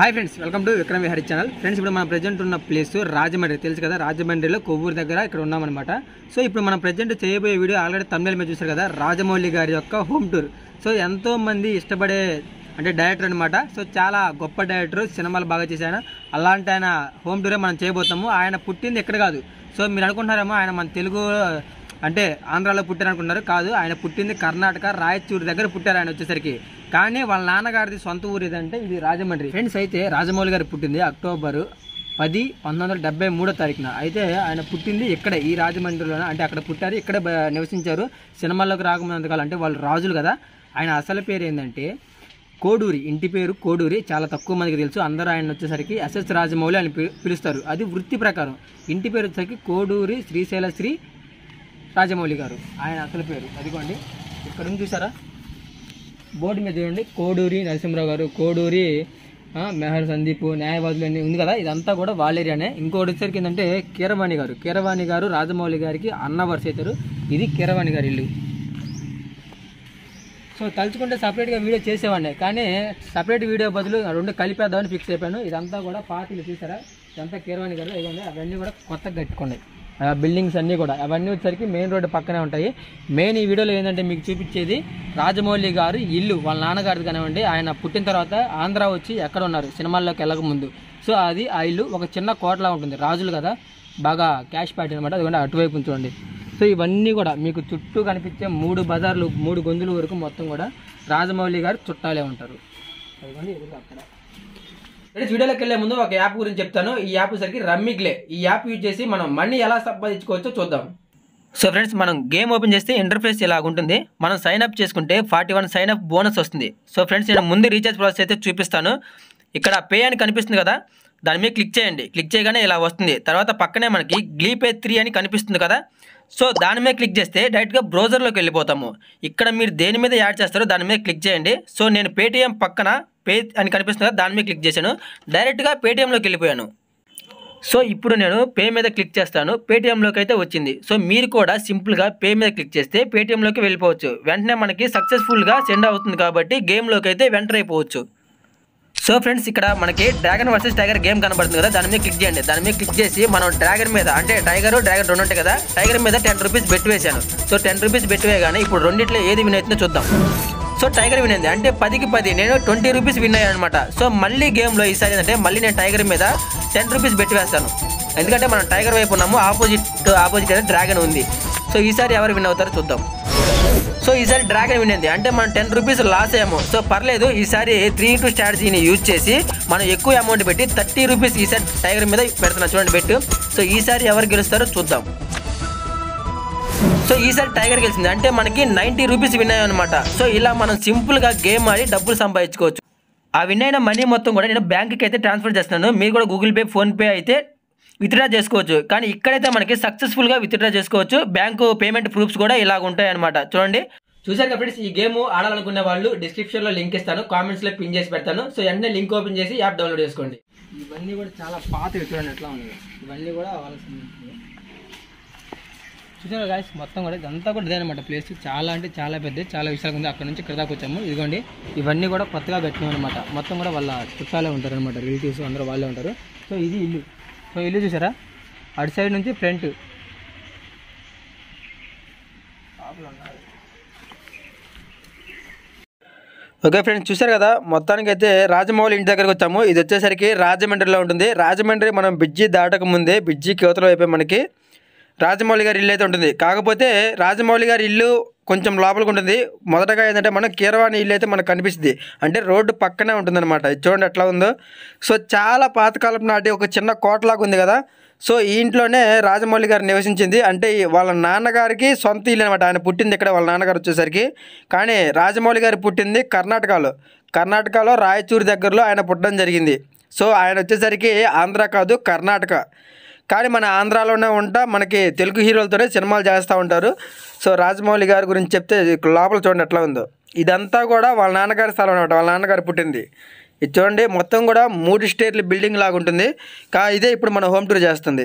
hi friends welcome to Vikram Vihari channel friends ఇప్పుడు మన present ఉన్న ప్లేస్ రాజమండ్రి తెలుసు కదా రాజమండ్రిలో కొవ్వూరు దగ్గర ఇక్కడ ఉన్నామన్నమాట సో ఇప్పుడు మనం ప్రజెంట్ చేయబోయే వీడియో ఆల్రెడీ తమిళ మీద చూసారు కదా రాజమౌళి గారి యొక్క హోమ్ టూర్ సో ఎంతోమంది ఇష్టపడే అంటే డైరెక్టర్ అనమాట సో చాలా గొప్ప డైరెక్టర్ సినిమాలు బాగా చేశాను అలాంటి ఆయన హోమ్ టూరే మనం చేయబోతాము ఆయన పుట్టింది ఎక్కడ కాదు సో మీరు అనుకుంటున్నారేమో ఆయన మన తెలుగు అంటే ఆంధ్రాలో పుట్టారనుకున్నారు కాదు ఆయన పుట్టింది కర్ణాటక రాయచూరు దగ్గర పుట్టారు ఆయన వచ్చేసరికి కానీ వాళ్ళ నాన్నగారిది సొంత ఊరు ఏదంటే ఇది రాజమండ్రి ఫ్రెండ్స్ అయితే రాజమౌళి గారు పుట్టింది అక్టోబర్ పది పంతొమ్మిది వందల మూడో తారీఖున అయితే ఆయన పుట్టింది ఇక్కడ ఈ రాజమండ్రిలోనే అంటే అక్కడ పుట్టారు ఇక్కడ నివసించారు సినిమాల్లోకి రాకముందు అంటే వాళ్ళు రాజులు కదా ఆయన అసలు పేరు ఏంటంటే కోడూరి ఇంటి పేరు కోడూరి చాలా తక్కువ మందికి తెలుసు అందరూ ఆయన వచ్చేసరికి ఎస్ఎస్ రాజమౌళి అని పిలుస్తారు అది వృత్తి ప్రకారం ఇంటి పేరు వచ్చేసరికి కోడూరి శ్రీశైల శ్రీ రాజమౌళి గారు ఆయన అసలు పేరు అదిగోండి ఇక్కడ ఉంది చూసారా బోర్డు మీద చూడండి కోడూరి నరసింహరావు గారు కోడూరి మెహర్ సందీప్ న్యాయవాదులు అన్నీ ఉంది కదా ఇదంతా కూడా వాళ్ళ ఏరియానే ఇంకోటి వచ్చేసరికి ఏంటంటే కీరవాణి గారు కీరవాణి గారు రాజమౌళి గారికి అన్న వరుస అవుతారు ఇది కీరవాణి గారి ఇల్లు సో తలుచుకుంటే సపరేట్గా వీడియో చేసేవాడిని కానీ సపరేట్ వీడియో బదులు రెండు కలిపేద్దామని ఫిక్స్ అయిపోయాను ఇదంతా కూడా పార్టీలు చూసారా ఇదంతా కీరవాణి గారు ఇవన్నీ అవన్నీ కూడా కొత్తగా కట్టుకున్నాయి బిల్డింగ్స్ అన్నీ కూడా అవన్నీ వచ్చేసరికి మెయిన్ రోడ్డు పక్కనే ఉంటాయి మెయిన్ ఈ వీడియోలో ఏంటంటే మీకు చూపించేది రాజమౌళి గారు ఇల్లు వాళ్ళ నాన్నగారిది కానివ్వండి ఆయన పుట్టిన తర్వాత ఆంధ్ర వచ్చి ఎక్కడ ఉన్నారు సినిమాల్లోకి వెళ్ళక ముందు సో అది ఆ ఇల్లు ఒక చిన్న కోటలా ఉంటుంది రాజులు కదా బాగా క్యాష్ ప్యాట్ అనమాట అదిగోండి అటువైపు ఉంచుకోండి సో ఇవన్నీ కూడా మీకు చుట్టూ కనిపించే మూడు బజార్లు మూడు గొంతులు వరకు మొత్తం కూడా రాజమౌళి గారు చుట్టాలే ఉంటారు అదిగోండి అక్కడ ఫ్రెండ్స్ వీడియోలోకి వెళ్ళే ముందు ఒక యాప్ గురించి చెప్తాను ఈ యాప్ సరికి రమ్మిగ్లే ఈ యాప్ యూజ్ చేసి మనం మనీ ఎలా సంపాదించుకోవచ్చో చూద్దాం సో ఫ్రెండ్స్ మనం గేమ్ ఓపెన్ చేస్తే ఇంటర్ఫేస్ ఇలా ఉంటుంది మనం సైన్ అప్ చేసుకుంటే forty one sign up bonus వస్తుంది సో ఫ్రెండ్స్ నేను ముందు రీఛార్జ్ ప్రాసెస్ అయితే చూపిస్తాను ఇక్కడ పే అని కనిపిస్తుంది కదా దాని మీద క్లిక్ చేయండి క్లిక్ చేయగానే ఇలా వస్తుంది తర్వాత పక్కనే మనకి గ్లీ పే త్రీ అని కనిపిస్తుంది కదా సో దాని మీద క్లిక్ చేస్తే డైరెక్ట్గా బ్రౌజర్లోకి వెళ్ళిపోతాము ఇక్కడ మీరు దేని మీద యాడ్ చేస్తారో దాని మీద క్లిక్ చేయండి సో నేను పేటీఎం పక్కన పే అని కనిపిస్తుంది కదా దాని మీద క్లిక్ చేశాను డైరెక్ట్గా పేటీఎంలోకి వెళ్ళిపోయాను సో ఇప్పుడు నేను పే మీద క్లిక్ చేస్తాను పేటీఎంలోకి అయితే వచ్చింది సో మీరు కూడా సింపుల్గా పే మీద క్లిక్ చేస్తే పేటీఎంలోకి వెళ్ళిపోవచ్చు వెంటనే మనకి సక్సెస్ఫుల్గా సెండ్ అవుతుంది కాబట్టి గేమ్లోకి అయితే వెంటర్ అయిపోవచ్చు సో ఫ్రెండ్స్ ఇక్కడ మనకి డ్రాగన్ వర్సెస్ టైగర్ గేమ్ కనబడుతుంది కదా దాని మీద క్లిక్ చేయండి దాని మీద క్లిక్ చేసి మనం డ్రాగన్ మీద అంటే టైగర్ డ్రాగన్ రెండు ఉంటాయి కదా టైగర్ మీద టెన్ రూపీస్ బెట్ వేశాను సో టెన్ రూపీస్ బెట్ వేయగానే ఇప్పుడు రెండిట్లో ఏది విన్ అవుతుందో చూద్దాం సో టైగర్ విన్ అయింది అంటే పదికి పది నేను ట్వంటీ రూపీస్ విన్ అయ్యాను అనమాట సో మళ్ళీ గేమ్లో ఈసారి ఏంటంటే మళ్ళీ నేను టైగర్ మీద టెన్ రూపీస్ పెట్టి వేస్తాను ఎందుకంటే మనం టైగర్ వైపు ఉన్నాము ఆపోజిట్ ఆపోజిట్ అయితే డ్రాగన్ ఉంది సో ఈసారి ఎవరు విన్ అవుతారో చూద్దాం సో ఈసారి డ్రాగన్ విన్ అయింది అంటే మనం టెన్ రూపీస్ లాస్ అయ్యాము సో పర్లేదు ఈసారి త్రీ టూ స్ట్రాటజీని యూజ్ చేసి మనం ఎక్కువ అమౌంట్ పెట్టి థర్టీ రూపీస్ ఈసారి టైగర్ మీద పెడుతున్నాం చూడండి బెట్టు సో ఈసారి ఎవరు గెలుస్తారో చూద్దాం సో ఈసారి టైగర్ గెలిచింది అంటే మనకి నైంటీ రూపీస్ విన్ అనమాట సో ఇలా మనం సింపుల్గా గేమ్ ఆడి డబ్బులు సంపాదించుకోవచ్చు ఆ విన్ అయిన మనీ మొత్తం కూడా నేను బ్యాంక్కి అయితే ట్రాన్స్ఫర్ చేస్తున్నాను మీరు కూడా గూగుల్ పే ఫోన్పే అయితే విత్డ్రా చేసుకోవచ్చు కానీ ఇక్కడైతే మనకి సక్సెస్ఫుల్గా విత్డ్రా చేసుకోవచ్చు బ్యాంకు పేమెంట్ ప్రూఫ్స్ కూడా ఇలా ఉంటాయి అనమాట చూడండి చూసారు ఫ్రెండ్స్ ఈ గేమ్ ఆడాలనుకునే వాళ్ళు డిస్క్రిప్షన్ లో లింక్ ఇస్తాను కామెంట్స్ లో పిన్ చేసి పెడతాను సో వెంటనే లింక్ ఓపెన్ చేసి యాప్ డౌన్లోడ్ చేసుకోండి ఇవన్నీ కూడా చాలా పాత విత్డ్రా ఎట్లా ఉన్నాయి ఇవన్నీ కూడా అవ్వాల్సింది చూసారు గాయస్ మొత్తం కూడా ఇదంతా కూడా ఇదేనమాట ప్లేస్ చాలా అంటే చాలా పెద్దది చాలా విశాలంగా ఉంది అక్కడ నుంచి ఇక్కడ వచ్చాము ఇదిగోండి ఇవన్నీ కూడా కొత్తగా కట్టినాం అనమాట మొత్తం కూడా వాళ్ళ చుట్టాలే ఉంటారు అనమాట రిలేటివ్స్ అందరూ వాళ్ళే ఉంటారు సో ఇది ఇల్లు సో ఇల్లు చూసారా అటు సైడ్ నుంచి ఫ్రంట్ ఓకే ఫ్రెండ్స్ చూసారు కదా మొత్తానికి అయితే రాజమౌళి ఇంటి దగ్గరకు వచ్చాము ఇది వచ్చేసరికి రాజమండ్రిలో ఉంటుంది రాజమండ్రి మనం బ్రిడ్జి దాటక ముందే బిజ్జికి కేవతలు అయిపోయి మనకి రాజమౌళి గారి ఇల్లు అయితే ఉంటుంది కాకపోతే రాజమౌళి గారి ఇల్లు కొంచెం లోపలికి ఉంటుంది మొదటగా ఏంటంటే మనం కీరవాణి ఇల్లు అయితే మనకు కనిపిస్తుంది అంటే రోడ్డు పక్కనే ఉంటుందన్నమాట చూడండి ఎట్లా ఉందో సో చాలా పాతకాలం నాటి ఒక చిన్న కోటలాగా ఉంది కదా సో ఈ ఇంట్లోనే రాజమౌళి గారు నివసించింది అంటే వాళ్ళ నాన్నగారికి సొంత ఇల్లు అనమాట ఆయన పుట్టింది ఇక్కడ వాళ్ళ నాన్నగారు వచ్చేసరికి కానీ రాజమౌళి గారు పుట్టింది కర్ణాటకలో కర్ణాటకలో రాయచూరు దగ్గరలో ఆయన పుట్టడం జరిగింది సో ఆయన వచ్చేసరికి ఆంధ్ర కాదు కర్ణాటక కానీ మన ఆంధ్రాలోనే ఉంటా మనకి తెలుగు హీరోలతోనే సినిమాలు చేస్తూ ఉంటారు సో రాజమౌళి గారి గురించి చెప్తే లోపల చూడండి ఎట్లా ఉందో ఇదంతా కూడా వాళ్ళ నాన్నగారి స్థలం అనమాట వాళ్ళ నాన్నగారు పుట్టింది ఇది చూడండి మొత్తం కూడా మూడు స్టేట్ల బిల్డింగ్ లాగా ఉంటుంది కా ఇదే ఇప్పుడు మన హోమ్ టూర్ చేస్తుంది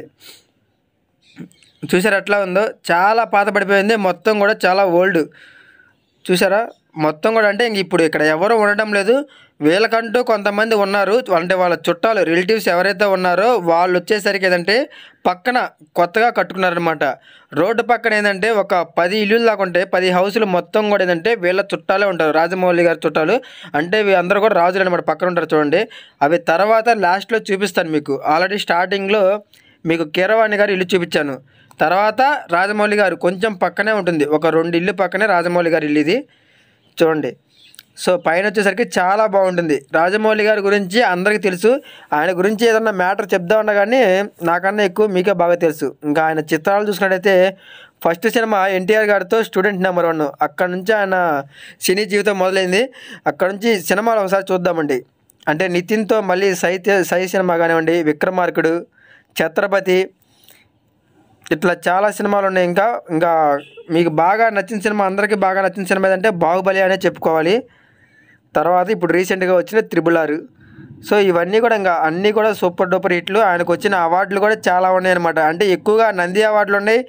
చూసారా ఎట్లా ఉందో చాలా పాత పడిపోయింది మొత్తం కూడా చాలా ఓల్డ్ చూసారా మొత్తం కూడా అంటే ఇంక ఇప్పుడు ఇక్కడ ఎవరు ఉండడం లేదు వీళ్ళకంటూ కొంతమంది ఉన్నారు అంటే వాళ్ళ చుట్టాలు రిలేటివ్స్ ఎవరైతే ఉన్నారో వాళ్ళు వచ్చేసరికి ఏంటంటే పక్కన కొత్తగా కట్టుకున్నారనమాట రోడ్డు పక్కన ఏంటంటే ఒక పది ఇల్లు దాకా ఉంటే పది హౌసులు మొత్తం కూడా ఏంటంటే వీళ్ళ చుట్టాలే ఉంటారు రాజమౌళి గారి చుట్టాలు అంటే అందరూ కూడా రాజులు అనమాట పక్కన ఉంటారు చూడండి అవి తర్వాత లాస్ట్లో చూపిస్తాను మీకు ఆల్రెడీ స్టార్టింగ్లో మీకు కీరవాణి గారు ఇల్లు చూపించాను తర్వాత రాజమౌళి గారు కొంచెం పక్కనే ఉంటుంది ఒక రెండు ఇల్లు పక్కనే రాజమౌళి గారి ఇల్లు ఇది చూడండి సో పైన వచ్చేసరికి చాలా బాగుంటుంది రాజమౌళి గారి గురించి అందరికీ తెలుసు ఆయన గురించి ఏదన్నా మ్యాటర్ చెప్దా ఉన్నా కానీ నాకన్నా ఎక్కువ మీకే బాగా తెలుసు ఇంకా ఆయన చిత్రాలు చూసినట్టయితే ఫస్ట్ సినిమా ఎన్టీఆర్ గారితో స్టూడెంట్ నెంబర్ వన్ అక్కడ నుంచి ఆయన సినీ జీవితం మొదలైంది అక్కడ నుంచి సినిమాలు ఒకసారి చూద్దామండి అంటే నితిన్తో మళ్ళీ సైత్య సై సినిమా కానివ్వండి విక్రమార్కుడు ఛత్రపతి ఇట్లా చాలా సినిమాలు ఉన్నాయి ఇంకా ఇంకా మీకు బాగా నచ్చిన సినిమా అందరికీ బాగా నచ్చిన సినిమా ఏదంటే బాహుబలి అనే చెప్పుకోవాలి తర్వాత ఇప్పుడు రీసెంట్గా వచ్చిన త్రిబుల్ ఆర్ సో ఇవన్నీ కూడా ఇంకా అన్నీ కూడా సూపర్ డూపర్ హిట్లు ఆయనకు వచ్చిన అవార్డులు కూడా చాలా ఉన్నాయి అనమాట అంటే ఎక్కువగా నంది అవార్డులు ఉన్నాయి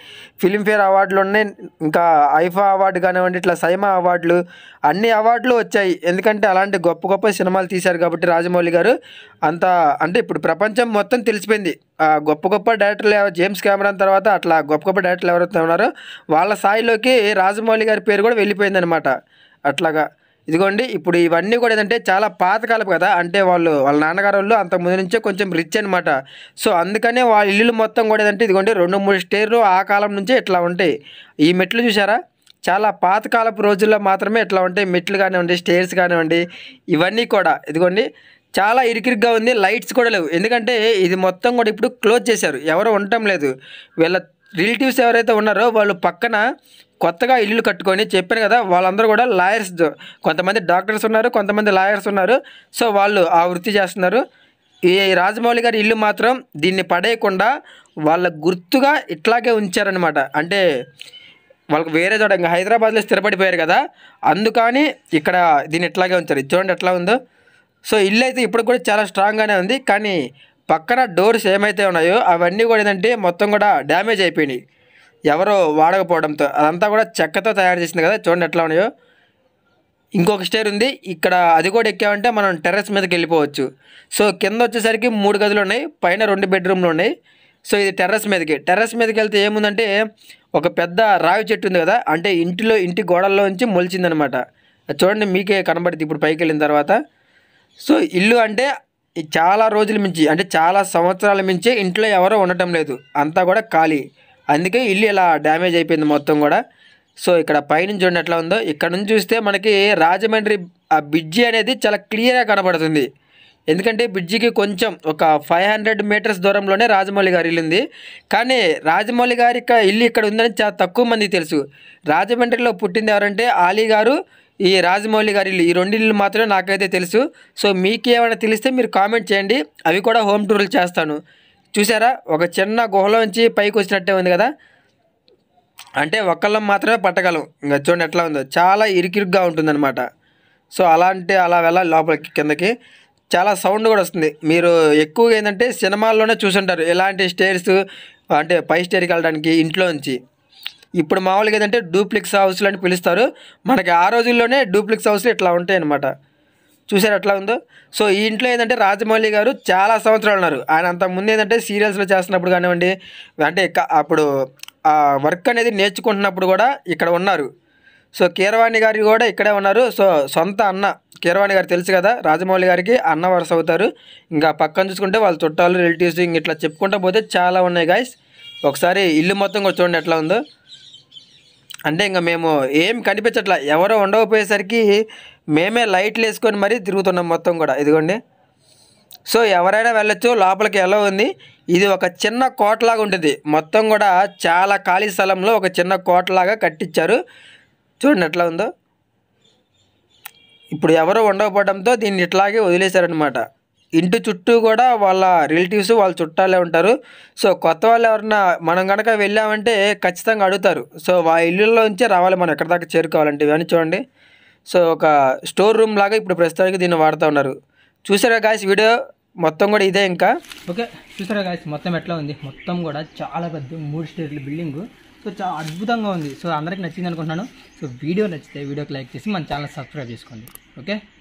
ఫిలింఫేర్ అవార్డులు ఉన్నాయి ఇంకా ఐఫా అవార్డు కానివ్వండి ఇట్లా సైమా అవార్డులు అన్ని అవార్డులు వచ్చాయి ఎందుకంటే అలాంటి గొప్ప గొప్ప సినిమాలు తీశారు కాబట్టి రాజమౌళి గారు అంత అంటే ఇప్పుడు ప్రపంచం మొత్తం తెలిసిపోయింది గొప్ప గొప్ప డైరెక్టర్లు జేమ్స్ కెమెరాన్ తర్వాత అట్లా గొప్ప గొప్ప డైరెక్టర్లు ఎవరైతే ఉన్నారో వాళ్ళ స్థాయిలోకి రాజమౌళి గారి పేరు కూడా వెళ్ళిపోయిందనమాట అట్లాగా ఇదిగోండి ఇప్పుడు ఇవన్నీ కూడా ఏంటంటే చాలా పాతకాలపు కదా అంటే వాళ్ళు వాళ్ళ నాన్నగారు వాళ్ళు అంతకుముందు నుంచే కొంచెం రిచ్ అనమాట సో అందుకనే వాళ్ళ ఇల్లు మొత్తం కూడా ఏంటంటే ఇదిగోండి రెండు మూడు స్టేర్లు ఆ కాలం నుంచే ఇట్లా ఉంటాయి ఈ మెట్లు చూసారా చాలా పాతకాలపు రోజుల్లో మాత్రమే ఇట్లా ఉంటాయి మెట్లు కానివ్వండి స్టేర్స్ కానివ్వండి ఇవన్నీ కూడా ఇదిగోండి చాలా ఇరికిరిగ్గా ఉంది లైట్స్ కూడా లేవు ఎందుకంటే ఇది మొత్తం కూడా ఇప్పుడు క్లోజ్ చేశారు ఎవరు ఉండటం లేదు వీళ్ళ రిలేటివ్స్ ఎవరైతే ఉన్నారో వాళ్ళు పక్కన కొత్తగా ఇల్లు కట్టుకొని చెప్పాను కదా వాళ్ళందరూ కూడా లాయర్స్ కొంతమంది డాక్టర్స్ ఉన్నారు కొంతమంది లాయర్స్ ఉన్నారు సో వాళ్ళు ఆ వృత్తి చేస్తున్నారు ఈ రాజమౌళి గారి ఇల్లు మాత్రం దీన్ని పడేయకుండా వాళ్ళ గుర్తుగా ఇట్లాగే ఉంచారనమాట అంటే వాళ్ళకి వేరే చూడ ఇంకా హైదరాబాద్లో స్థిరపడిపోయారు కదా అందుకని ఇక్కడ దీన్ని ఇట్లాగే ఉంచారు చూడండి ఎట్లా ఉందో సో ఇల్లు అయితే ఇప్పుడు కూడా చాలా స్ట్రాంగ్గానే ఉంది కానీ పక్కన డోర్స్ ఏమైతే ఉన్నాయో అవన్నీ కూడా ఏంటంటే మొత్తం కూడా డ్యామేజ్ అయిపోయినాయి ఎవరో వాడకపోవడంతో అదంతా కూడా చెక్కతో తయారు చేసింది కదా చూడండి ఎట్లా ఉన్నాయో ఇంకొక స్టేర్ ఉంది ఇక్కడ అది కూడా ఎక్కామంటే మనం టెర్రస్ మీదకి వెళ్ళిపోవచ్చు సో కింద వచ్చేసరికి మూడు గదులు ఉన్నాయి పైన రెండు బెడ్రూమ్లు ఉన్నాయి సో ఇది టెర్రస్ మీదకి టెర్రస్ మీదకి వెళ్తే ఏముందంటే ఒక పెద్ద రావి చెట్టు ఉంది కదా అంటే ఇంటిలో ఇంటి గోడల్లో నుంచి మొలిచిందనమాట చూడండి మీకే కనబడుతుంది ఇప్పుడు పైకి వెళ్ళిన తర్వాత సో ఇల్లు అంటే చాలా రోజుల మించి అంటే చాలా సంవత్సరాల నుంచి ఇంట్లో ఎవరో ఉండటం లేదు అంతా కూడా ఖాళీ అందుకే ఇల్లు ఇలా డ్యామేజ్ అయిపోయింది మొత్తం కూడా సో ఇక్కడ పైనుంచి చూడండి ఎట్లా ఉందో ఇక్కడ నుంచి చూస్తే మనకి రాజమండ్రి ఆ బ్రిడ్జి అనేది చాలా క్లియర్గా కనబడుతుంది ఎందుకంటే బ్రిడ్జికి కొంచెం ఒక ఫైవ్ హండ్రెడ్ మీటర్స్ దూరంలోనే రాజమౌళి గారి ఇల్లు ఉంది కానీ రాజమౌళి గారి ఇల్లు ఇక్కడ ఉందని చాలా తక్కువ మందికి తెలుసు రాజమండ్రిలో పుట్టింది ఎవరంటే ఆలీ గారు ఈ రాజమౌళి గారి ఇల్లు ఈ రెండిల్లు మాత్రమే నాకైతే తెలుసు సో మీకు ఏమైనా తెలిస్తే మీరు కామెంట్ చేయండి అవి కూడా హోమ్ టూర్లు చేస్తాను చూసారా ఒక చిన్న గుహలోంచి పైకి వచ్చినట్టే ఉంది కదా అంటే ఒక్కళ్ళం మాత్రమే పట్టగలం ఇంకా చూడండి ఎట్లా ఉందో చాలా ఇరికిరుగ్గా ఉంటుందన్నమాట సో అలా అంటే అలా వెళ్ళాలి లోపలికి కిందకి చాలా సౌండ్ కూడా వస్తుంది మీరు ఎక్కువగా ఏంటంటే సినిమాల్లోనే చూసుంటారు ఇలాంటి స్టేర్స్ అంటే పై స్టేర్కి వెళ్ళడానికి ఇంట్లోంచి ఇప్పుడు మామూలుగా ఏదంటే డూప్లిక్స్ హౌస్లు అని పిలుస్తారు మనకి ఆ రోజుల్లోనే డూప్లిక్స్ హౌస్లు ఇట్లా ఉంటాయి అనమాట చూసారు ఎట్లా ఉందో సో ఈ ఇంట్లో ఏంటంటే రాజమౌళి గారు చాలా సంవత్సరాలు ఉన్నారు ఆయన అంతకుముందు ఏంటంటే సీరియల్స్లో చేస్తున్నప్పుడు కానివ్వండి అంటే అప్పుడు వర్క్ అనేది నేర్చుకుంటున్నప్పుడు కూడా ఇక్కడ ఉన్నారు సో కీరవాణి గారు కూడా ఇక్కడే ఉన్నారు సో సొంత అన్న కీరవాణి గారు తెలుసు కదా రాజమౌళి గారికి అన్న వరుస అవుతారు ఇంకా పక్కన చూసుకుంటే వాళ్ళ చుట్టాలు రిలేటివ్స్ ఇంక ఇట్లా చెప్పుకుంటూ పోతే చాలా ఉన్నాయి గాయస్ ఒకసారి ఇల్లు మొత్తం కూడా చూడండి ఎట్లా ఉందో అంటే ఇంకా మేము ఏం కనిపించట్లా ఎవరో ఉండకపోయేసరికి మేమే లైట్లు వేసుకొని మరీ తిరుగుతున్నాం మొత్తం కూడా ఇదిగోండి సో ఎవరైనా వెళ్ళొచ్చు లోపలికి ఎలా ఉంది ఇది ఒక చిన్న కోటలాగా ఉంటుంది మొత్తం కూడా చాలా ఖాళీ స్థలంలో ఒక చిన్న కోటలాగా కట్టించారు చూడండి ఎట్లా ఉందో ఇప్పుడు ఎవరో ఉండకపోవడంతో దీన్ని ఇట్లాగే వదిలేశారనమాట ఇంటి చుట్టూ కూడా వాళ్ళ రిలేటివ్స్ వాళ్ళ చుట్టాలే ఉంటారు సో కొత్త వాళ్ళు ఎవరన్నా మనం కనుక వెళ్ళామంటే ఖచ్చితంగా అడుగుతారు సో ఆ ఇల్లులోంచే రావాలి మనం ఎక్కడి దాకా చేరుకోవాలంటే ఇవన్నీ చూడండి సో ఒక స్టోర్ రూమ్ లాగా ఇప్పుడు ప్రస్తుతానికి దీన్ని వాడుతూ ఉన్నారు చూసారా గాయస్ వీడియో మొత్తం కూడా ఇదే ఇంకా ఓకే చూసారా గాయస్ మొత్తం ఎట్లా ఉంది మొత్తం కూడా చాలా పెద్ద మూడు స్టేట్ల బిల్డింగ్ సో చాలా అద్భుతంగా ఉంది సో అందరికి నచ్చింది అనుకుంటున్నాను సో వీడియో నచ్చితే వీడియోకి లైక్ చేసి మన ఛానల్ సబ్స్క్రైబ్ చేసుకోండి ఓకే